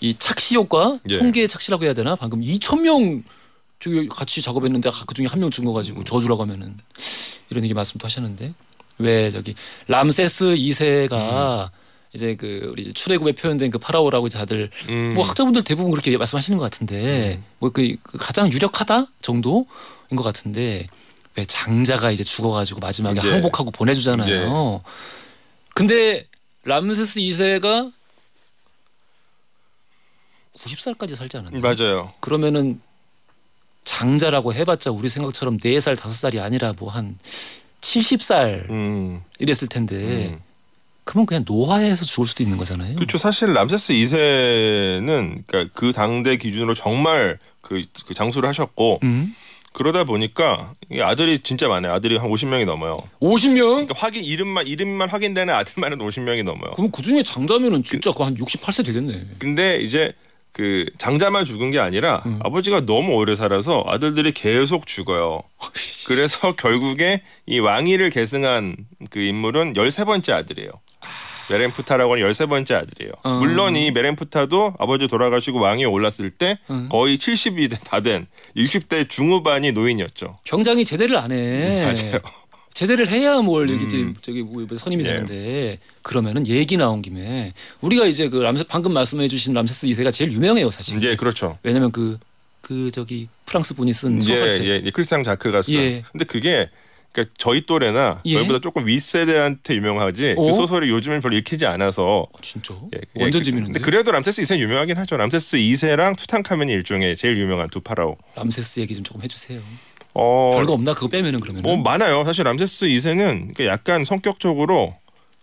이 착시 효과 예. 통계 착시라고 해야 되나 방금 2천 명 저기 같이 작업했는데 그 중에 한 명 죽은 거 가지고 저주라고 하면은 이런 얘기 말씀도 하셨는데 왜 저기 람세스 2세가 음. 이제 그 우리 출애굽에 표현된 그 파라오라고 다들 음. 뭐 학자분들 대부분 그렇게 말씀하시는 것 같은데 음. 뭐그 그 가장 유력하다 정도인 것 같은데 왜 장자가 이제 죽어가지고 마지막에 네. 항복하고 보내주잖아요. 네. 근데 람세스 2세가 90살까지 살지 않았나요? 맞아요. 그러면은 장자라고 해봤자 우리 생각처럼 4살, 5살이 아니라 뭐한 70살 음. 이랬을 텐데 음. 그러면 그냥 노화해서 죽을 수도 있는 거잖아요. 그렇죠. 사실 람세스 2세는 그러니까 그 당대 기준으로 정말 그, 그 장수를 하셨고 음. 그러다 보니까 아들이 진짜 많아요. 아들이 한 50명이 넘어요. 50명? 그러니까 확인 이름만 이름만 확인되는 아들만 은도 50명이 넘어요. 그럼 그 중에 장자면은 그 진짜 그, 한 68세 되겠네. 근데 이제 그 장자만 죽은 게 아니라 음. 아버지가 너무 오래 살아서 아들들이 계속 죽어요. 그래서 결국에 이 왕위를 계승한 그 인물은 13번째 아들이에요. 메렌프타라고 하는 열세 번째 아들이에요. 어. 물론 이 메렌푸타도 아버지 돌아가시고 왕위에 올랐을 때 어. 거의 70이 다 된 60대 중후반이 노인이었죠. 경장이 제대를 안 해. 음, 맞아요. 제대를 해야 뭘 여기 음. 저기 뭐 선임이 예. 되는데 그러면은 얘기 나온 김에 우리가 이제 그 람세, 방금 말씀해주신 람세스 2세가 제일 유명해요 사실. 예, 그렇죠. 왜냐면 그그 그 저기 프랑스 분이 쓴 예, 소설책. 예, 예, 크리스탕 자크가 쓴. 예. 근데 그게 그러니까 저희 또래나 예? 저희보다 조금 윗세대한테 유명하지 어? 그 소설이 요즘엔 별로 읽히지 않아서 어, 진짜? 예, 완전 예, 재밌는데 그래도 람세스 2세는 유명하긴 하죠 람세스 2세랑 투탕카멘이 일종의 제일 유명한 두 파라오 람세스 얘기 좀 조금 해주세요 어, 별거 없나 그거 빼면은 그러면 어, 뭐 많아요 사실 람세스 2세는 그러니까 약간 성격적으로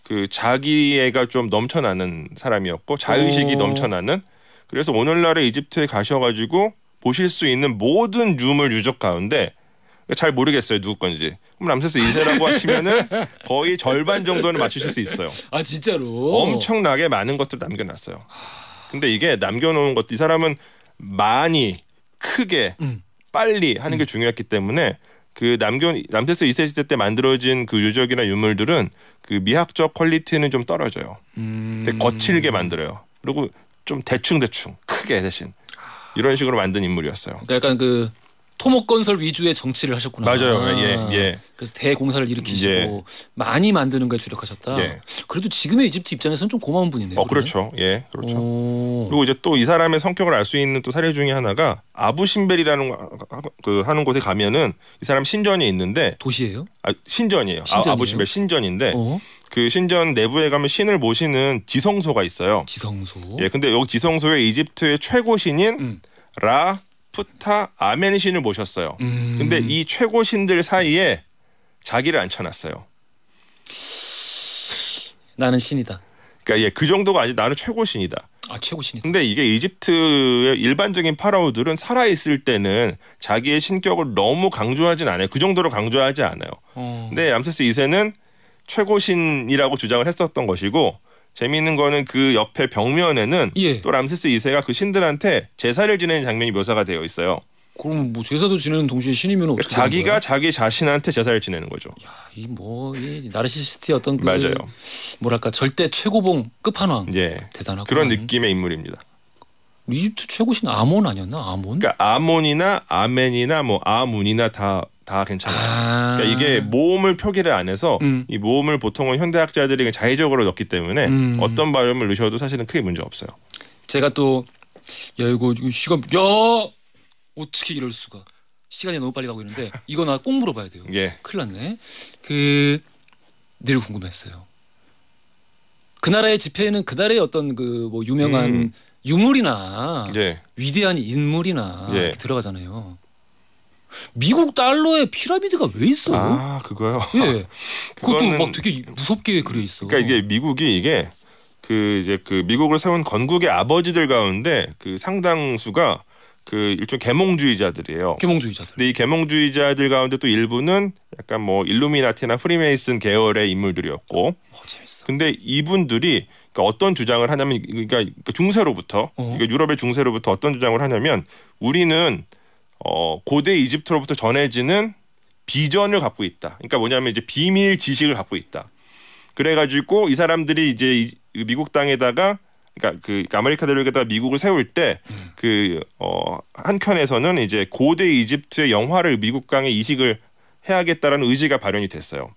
그 자기애가 좀 넘쳐나는 사람이었고 자의식이 오. 넘쳐나는 그래서 오늘날의 이집트에 가셔가지고 보실 수 있는 모든 유물 유적 가운데 그러니까 잘 모르겠어요 누구 건지. 그럼 람세스 2세라고 하시면은 거의 절반 정도는 맞추실 수 있어요. 아 진짜로? 엄청나게 많은 것들 남겨놨어요. 근데 이게 남겨놓은 것이 사람은 많이 크게 음. 빨리 하는 게 음. 중요했기 때문에 그 남겨 남세스 2세 시대 때 만들어진 그 유적이나 유물들은 그 미학적 퀄리티는 좀 떨어져요. 음. 근데 거칠게 만들어요. 그리고 좀 대충 대충 크게 대신 이런 식으로 만든 인물이었어요. 그러니까 약간 그 토목건설 위주의 정치를 하셨구나. 맞아요. 아, 예, 예. 그래서 대공사를 일으키시고 예. 많이 만드는 걸 주력하셨다. 예. 그래도 지금의 이집트 입장에서는 좀 고마운 분이네요. 어, 그렇죠. 예, 그렇죠. 오. 그리고 이제 또 이 사람의 성격을 알 수 있는 또 사례 중에 하나가 아부신벨이라는 그 하는 곳에 가면은 이 사람 신전이 있는데 도시예요? 아, 신전이에요. 아, 신전이에요? 아, 부신벨 신전인데 어? 그 신전 내부에 가면 신을 모시는 지성소가 있어요. 지성소. 예, 근데 여기 지성소에 이집트의 최고 신인 음. 라 라프타 아멘 신을 모셨어요. 음. 근데 이 최고 신들 사이에 자기를 앉혀놨어요. 나는 신이다. 그러니까 예, 그 정도가 아니 나는 최고 신이다. 아 최고 신이다. 근데 이게 이집트의 일반적인 파라오들은 살아 있을 때는 자기의 신격을 너무 강조하진 않아요. 그 정도로 강조하지 않아요. 어. 근데 암세스 2세는 최고 신이라고 주장을 했었던 것이고 재미있는 거는 그 옆에 벽면에는 예. 또 람세스 2세가 그 신들한테 제사를 지내는 장면이 묘사가 되어 있어요. 그럼 뭐 제사도 지내는 동시에 신이면 어떻게 자기가 자기 자신한테 제사를 지내는 거죠. 야, 이뭐이나르시시스트 어떤 그 맞아요. 뭐랄까 절대 최고봉 끝판왕. 예. 대단하고 그런 느낌의 인물입니다. 이집트 최고신 아몬 아니었나? 아몬? 그러니까 아몬이나 아멘이나 뭐 아문이나 다다 괜찮아요. 아~ 그러니까 이게 모음을 표기를 안 해서 음. 이 모음을 보통은 현대학자들이 자의적으로 넣기 때문에 음. 어떤 발음을 넣으셔도 사실은 크게 문제 없어요. 제가 또야 이거 시간 야 어떻게 이럴 수가 시간이 너무 빨리 가고 있는데 이거 나꼭 물어봐야 돼요. 예. 큰일 났네. 그늘 궁금했어요. 그 나라의 지폐는 그 나라의 어떤 그 뭐 유명한 음. 유물이나 예. 위대한 인물이나 예. 들어가잖아요. 미국 달러에 피라미드가 왜 있어요? 아 그거요. 예, 그것도 막 되게 무섭게 그려 있어. 그러니까 이게 미국이 이게 그 이제 그 미국을 세운 건국의 아버지들 가운데 그 상당수가 그 일종 계몽주의자들이에요. 계몽주의자들. 근데 이 계몽주의자들 가운데 또 일부는 약간 뭐 일루미나티나 프리메이슨 계열의 인물들이었고. 어, 재밌어. 근데 이분들이 그러니까 어떤 주장을 하냐면 그러니까 그 중세로부터 어. 그러니까 유럽의 중세로부터 어떤 주장을 하냐면 우리는 어, 고대 이집트로부터 전해지는 비전을 갖고 있다. 그러니까 뭐냐면 이제 비밀 지식을 갖고 있다. 그래가지고 이 사람들이 이제 미국 땅에다가 그러니까 그 그러니까 아메리카 대륙에다가 미국을 세울 때 그어 한켠에서는 이제 고대 이집트의 영화를 미국 땅에 이식을 해야겠다라는 의지가 발현이 됐어요.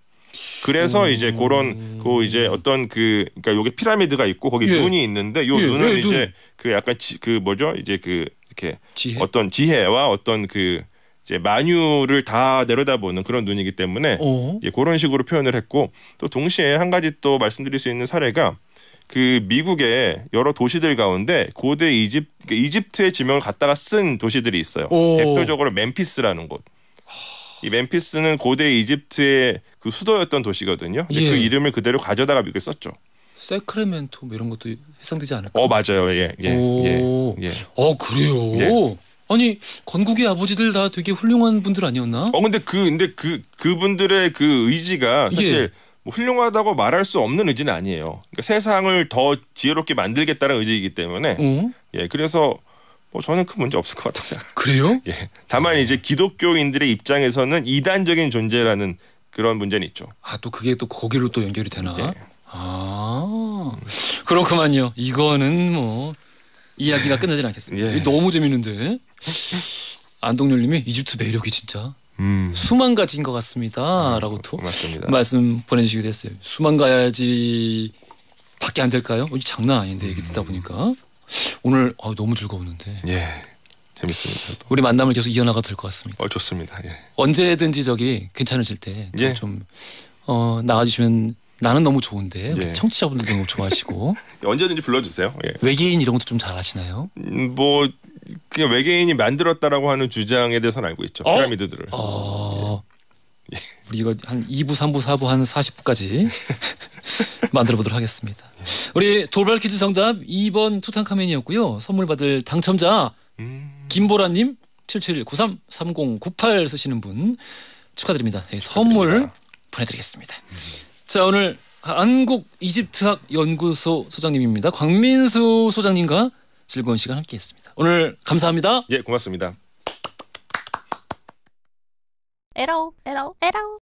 그래서 음. 이제 그런 그 이제 어떤 그 그러니까 요게 피라미드가 있고 거기 예. 눈이 있는데 요 예. 눈은 예. 이제 눈. 그 약간 지, 그 뭐죠 이제 그 이렇게 지혜? 어떤 지혜와 어떤 그 이제 만유를 다 내려다보는 그런 눈이기 때문에 어? 이제 그런 식으로 표현을 했고 또 동시에 한 가지 또 말씀드릴 수 있는 사례가 그 미국의 여러 도시들 가운데 고대 이집 그러니까 이집트의 지명을 갖다가 쓴 도시들이 있어요. 오. 대표적으로 멤피스라는 곳. 이 멤피스는 고대 이집트의 그 수도였던 도시거든요. 그 예. 그 이름을 그대로 가져다가 미국에 썼죠. 세크레멘토 뭐 이런 것도 해상되지 않을까? 어 맞아요. 예. 예. 예 오. 예. 예. 아 그래요. 예. 아니 건국의 아버지들 다 되게 훌륭한 분들 아니었나? 어 근데 그 근데 그 그분들의 그 의지가 사실 예. 뭐 훌륭하다고 말할 수 없는 의지는 아니에요. 그러니까 세상을 더 지혜롭게 만들겠다는 의지이기 때문에 어? 예 그래서 뭐 저는 큰 문제 없을 것 같다고 생각. 그래요? 예. 다만 이제 기독교인들의 입장에서는 이단적인 존재라는 그런 문제는 있죠. 아또 그게 또 거기로 또 연결이 되나? 네. 아 그렇구만요. 이거는 뭐 이야기가 예. 끝나질 않겠습니다. 예. 너무 재밌는데 안동률님이 이집트 매력이 진짜 음. 수만 가지인 것 같습니다라고 음, 또 맞습니다. 말씀 보내주시게 됐어요. 수만 가야지 밖에 안 될까요? 장난 아닌데 얘기 듣다 보니까 오늘 아, 너무 즐거웠는데. 예. 재밌습니다. 우리 만남을 계속 이어나가 도될 것 같습니다. 어 좋습니다. 예. 언제든지 저기 괜찮으실 때좀 예. 어, 나와주시면 나는 너무 좋은데 우리 예. 청취자분들도 너무 좋아하시고 언제든지 불러주세요. 예. 외계인 이런 것도 좀 잘하시나요? 음, 뭐 그냥 외계인이 만들었다라고 하는 주장에 대해서는 알고 있죠. 어? 피라미드들을. 어... 예. 예. 우리 이거 한 2부, 3부, 4부 한 40부까지 만들어 보도록 하겠습니다. 우리 돌발 퀴즈 정답 2번 투탕카멘이었고요. 선물 받을 당첨자 음... 김보라님 77933098 쓰시는 분 축하드립니다. 축하드립니다. 선물 보내드리겠습니다. 음... 자 오늘 한국 이집트학 연구소 소장님입니다. 광민수 소장님과 즐거운 시간 함께했습니다. 오늘 감사합니다. 예, 고맙습니다. 에러, 에러, 에러.